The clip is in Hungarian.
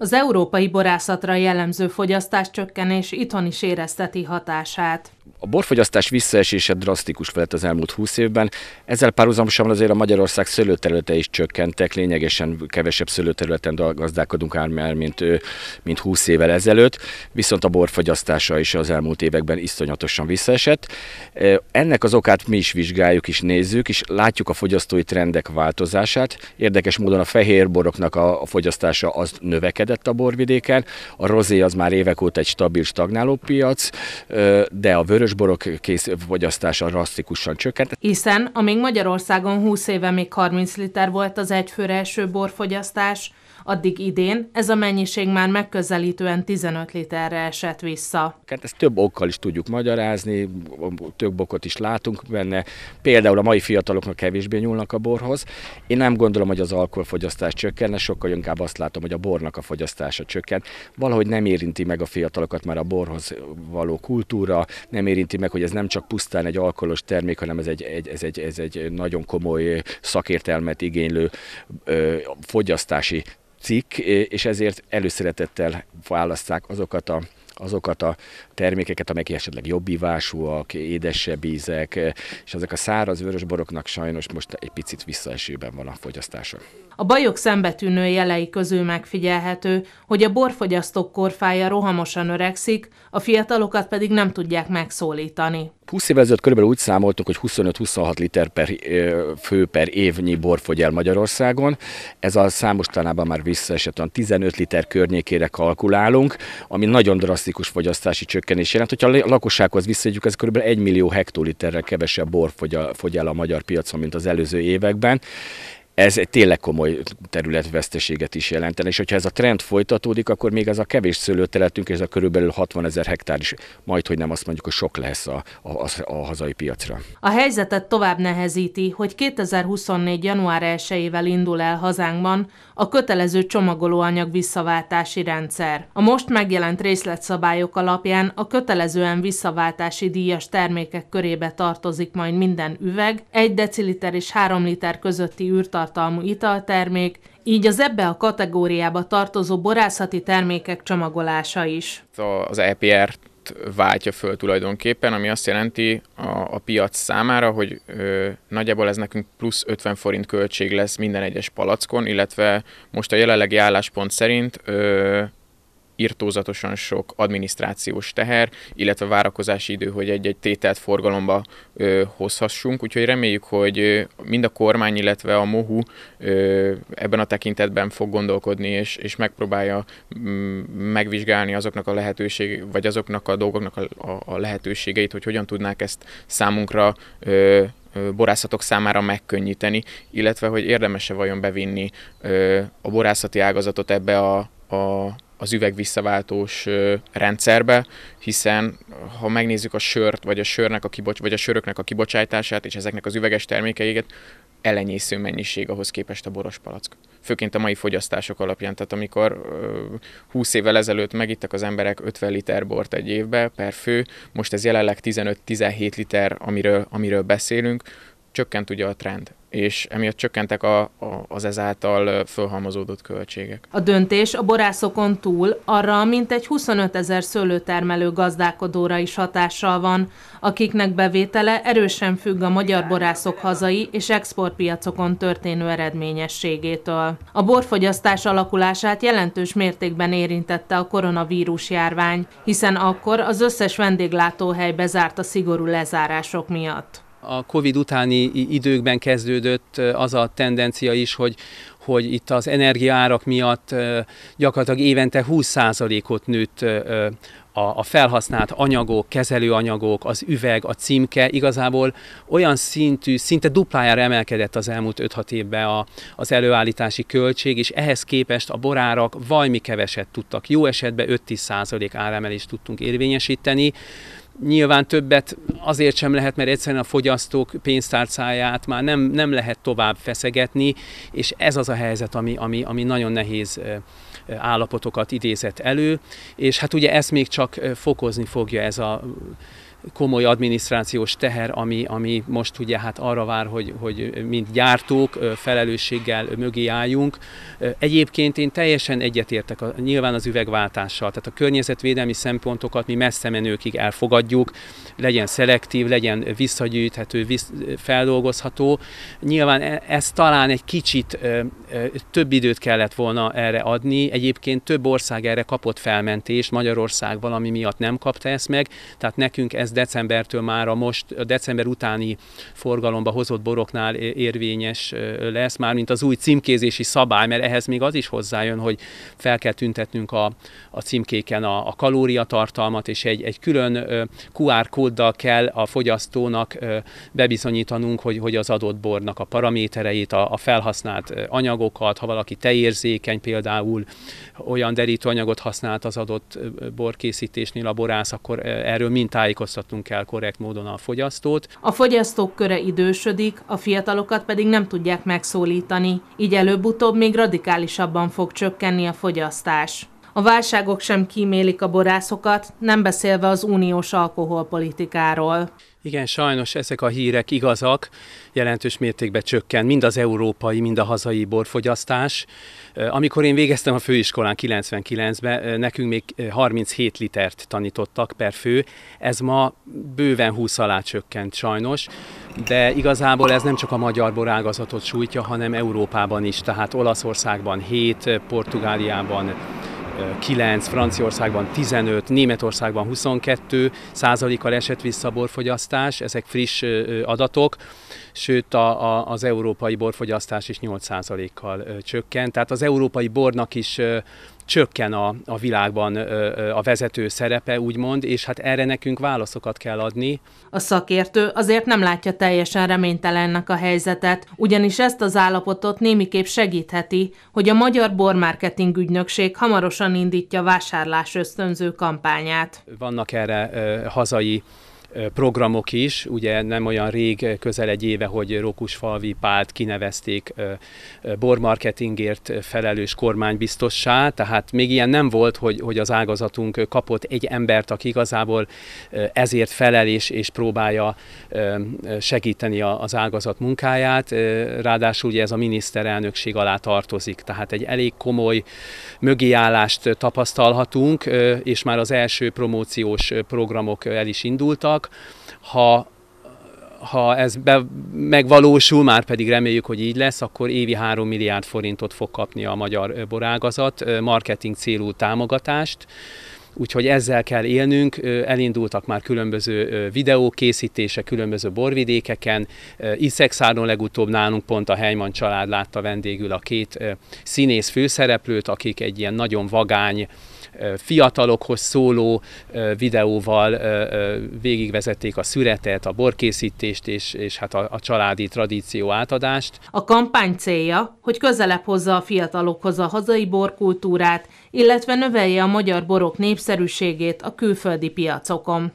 Az európai borászatra jellemző fogyasztáscsökkenés itthon is érezteti hatását. A borfogyasztás visszaesése drasztikus lett az elmúlt 20 évben, ezzel párhuzamosan azért a Magyarország szőlőterülete is csökkentek, lényegesen kevesebb szőlőterületen gazdálkodunk már, mint, mint 20 évvel ezelőtt, viszont a borfogyasztása is az elmúlt években iszonyatosan visszaesett. Ennek az okát mi is vizsgáljuk és nézzük, és látjuk a fogyasztói trendek változását. Érdekes módon a fehér boroknak a, a fogyasztása az növekedett a borvidéken, a rozé az már évek óta egy stabil, stagnáló piac, de a vörös vörösborok kész fogyasztása drasztikusan csökkent. Hiszen, amíg Magyarországon 20 éve még 30 liter volt az egyfőre eső borfogyasztás, addig idén ez a mennyiség már megközelítően 15 literre esett vissza. Hát ezt több okkal is tudjuk magyarázni, több okot is látunk benne. Például a mai fiataloknak kevésbé nyúlnak a borhoz. Én nem gondolom, hogy az alkoholfogyasztás csökkenne, sokkal inkább azt látom, hogy a bornak a fogyasztása csökken. Valahogy nem érinti meg a fiatalokat már a borhoz való kultúra, nem érinti meg, hogy ez nem csak pusztán egy alkoholos termék, hanem ez egy, egy, ez egy, ez egy nagyon komoly szakértelmet igénylő ö, fogyasztási cikk, és ezért előszeretettel választák azokat a azokat a termékeket, amelyek esetleg jobb ivásúak, édesebb ízek, és ezek a száraz vörösboroknak sajnos most egy picit visszaesőben van a fogyasztása. A bajok szembetűnő jelei közül megfigyelhető, hogy a borfogyasztók korfája rohamosan öregszik, a fiatalokat pedig nem tudják megszólítani. 20 évvel ezelőtt körülbelül úgy számoltuk, hogy 25-26 liter per, fő per évnyi bor fogy el Magyarországon. Ez a számos már visszaesett, 15 liter környékére kalkulálunk, ami nagyon drasztikus drasztikus fogyasztási csökkenés jelent. Hogyha a lakossághoz visszaadjuk, ez kb. 1 millió hektoliterrel kevesebb bor fogy, a, fogy el a magyar piacon, mint az előző években ez egy tényleg komoly területveszteséget is jelentene, és hogyha ez a trend folytatódik, akkor még az a kevés szőlőterületünk, és ez a körülbelül 60 ezer hektár is, majd hogy nem azt mondjuk, hogy sok lesz a, a, a, a hazai piacra. A helyzetet tovább nehezíti, hogy 2024. január 1-ével indul el hazánkban a kötelező csomagolóanyag visszaváltási rendszer. A most megjelent részletszabályok alapján a kötelezően visszaváltási díjas termékek körébe tartozik majd minden üveg, 1 deciliter és 3 liter közötti űrtartalmú cukortartalmú italtermék, így az ebbe a kategóriába tartozó borászati termékek csomagolása is. Az EPR váltja föl tulajdonképpen, ami azt jelenti a, a piac számára, hogy ö, nagyjából ez nekünk plusz 50 forint költség lesz minden egyes palackon, illetve most a jelenlegi álláspont szerint ö, irtózatosan sok adminisztrációs teher, illetve várakozási idő, hogy egy-egy tételt forgalomba ö, hozhassunk. Úgyhogy reméljük, hogy mind a kormány, illetve a MOHU ö, ebben a tekintetben fog gondolkodni, és, és megpróbálja mm, megvizsgálni azoknak a lehetőség, vagy azoknak a dolgoknak a, a, a lehetőségeit, hogy hogyan tudnák ezt számunkra ö, borászatok számára megkönnyíteni, illetve hogy érdemese vajon bevinni ö, a borászati ágazatot ebbe a a, az üveg rendszerbe, hiszen ha megnézzük a sört, vagy a, sörnek a kibocs, vagy a söröknek a kibocsátását, és ezeknek az üveges termékeiket, elenyésző mennyiség ahhoz képest a boros palack. Főként a mai fogyasztások alapján, tehát amikor 20 évvel ezelőtt megittek az emberek 50 liter bort egy évbe per fő, most ez jelenleg 15-17 liter, amiről, amiről beszélünk, csökkent ugye a trend és emiatt csökkentek a, a, az ezáltal fölhalmozódott költségek. A döntés a borászokon túl arra egy 25 ezer szőlőtermelő gazdálkodóra is hatással van, akiknek bevétele erősen függ a magyar borászok hazai és exportpiacokon történő eredményességétől. A borfogyasztás alakulását jelentős mértékben érintette a koronavírus járvány, hiszen akkor az összes vendéglátóhely bezárt a szigorú lezárások miatt a COVID utáni időkben kezdődött az a tendencia is, hogy, hogy itt az energiaárak miatt gyakorlatilag évente 20%-ot nőtt a, felhasznált anyagok, kezelőanyagok, az üveg, a címke, igazából olyan szintű, szinte duplájára emelkedett az elmúlt 5-6 évben a, az előállítási költség, és ehhez képest a borárak valami keveset tudtak. Jó esetben 5-10 százalék áremelést tudtunk érvényesíteni. Nyilván többet azért sem lehet, mert egyszerűen a fogyasztók pénztárcáját már nem, nem lehet tovább feszegetni, és ez az a helyzet, ami, ami, ami nagyon nehéz állapotokat idézett elő, és hát ugye ezt még csak fokozni fogja ez a komoly adminisztrációs teher, ami, ami most ugye hát arra vár, hogy, hogy mint gyártók felelősséggel mögé álljunk. Egyébként én teljesen egyetértek a, nyilván az üvegváltással, tehát a környezetvédelmi szempontokat mi messze menőkig elfogadjuk, legyen szelektív, legyen visszagyűjthető, visz, feldolgozható. Nyilván e, ez talán egy kicsit több időt kellett volna erre adni, egyébként több ország erre kapott felmentést, Magyarország valami miatt nem kapta ezt meg, tehát nekünk ez decembertől már a most a december utáni forgalomba hozott boroknál érvényes lesz, már mint az új címkézési szabály, mert ehhez még az is hozzájön, hogy fel kell tüntetnünk a, a címkéken a, a kalóriatartalmat, és egy, egy külön QR kóddal kell a fogyasztónak bebizonyítanunk, hogy, hogy az adott bornak a paramétereit, a, a felhasznált anyagokat, ha valaki teérzékeny például olyan derítőanyagot használt az adott borkészítésnél a borász, akkor erről mind tájékoztat tájékoztatunk el korrekt módon a fogyasztót. A fogyasztók köre idősödik, a fiatalokat pedig nem tudják megszólítani, így előbb-utóbb még radikálisabban fog csökkenni a fogyasztás. A válságok sem kímélik a borászokat, nem beszélve az uniós alkoholpolitikáról. Igen, sajnos ezek a hírek igazak, jelentős mértékben csökken mind az európai, mind a hazai borfogyasztás. Amikor én végeztem a főiskolán 99-ben, nekünk még 37 litert tanítottak per fő, ez ma bőven 20 alá csökkent sajnos, de igazából ez nem csak a magyar borágazatot sújtja, hanem Európában is, tehát Olaszországban 7, Portugáliában 9, Franciaországban 15, Németországban 22 százalékkal esett vissza a borfogyasztás, ezek friss adatok sőt a, a, az európai borfogyasztás is 8%-kal csökkent, tehát az európai bornak is csökken a, a világban a vezető szerepe, úgymond, és hát erre nekünk válaszokat kell adni. A szakértő azért nem látja teljesen reménytelennek a helyzetet, ugyanis ezt az állapotot némiképp segítheti, hogy a Magyar Bormarketing Ügynökség hamarosan indítja vásárlás ösztönző kampányát. Vannak erre hazai programok is. Ugye nem olyan rég, közel egy éve, hogy Falvi Pált kinevezték bormarketingért felelős kormánybiztossá, tehát még ilyen nem volt, hogy, hogy az ágazatunk kapott egy embert, aki igazából ezért felel és, és próbálja segíteni az ágazat munkáját. Ráadásul ugye ez a miniszterelnökség alá tartozik, tehát egy elég komoly mögéállást tapasztalhatunk, és már az első promóciós programok el is indultak, vannak. Ha, ha ez be, megvalósul, már pedig reméljük, hogy így lesz, akkor évi 3 milliárd forintot fog kapni a magyar borágazat marketing célú támogatást. Úgyhogy ezzel kell élnünk, elindultak már különböző videókészítése különböző borvidékeken, Iszexáron legutóbb nálunk pont a Heyman család látta vendégül a két színész főszereplőt, akik egy ilyen nagyon vagány, fiatalokhoz szóló videóval végigvezették a szüretet, a borkészítést és, és hát a, a családi tradíció átadást. A kampány célja, hogy közelebb hozza a fiatalokhoz a hazai borkultúrát, illetve növelje a magyar borok népszerűségét a külföldi piacokon.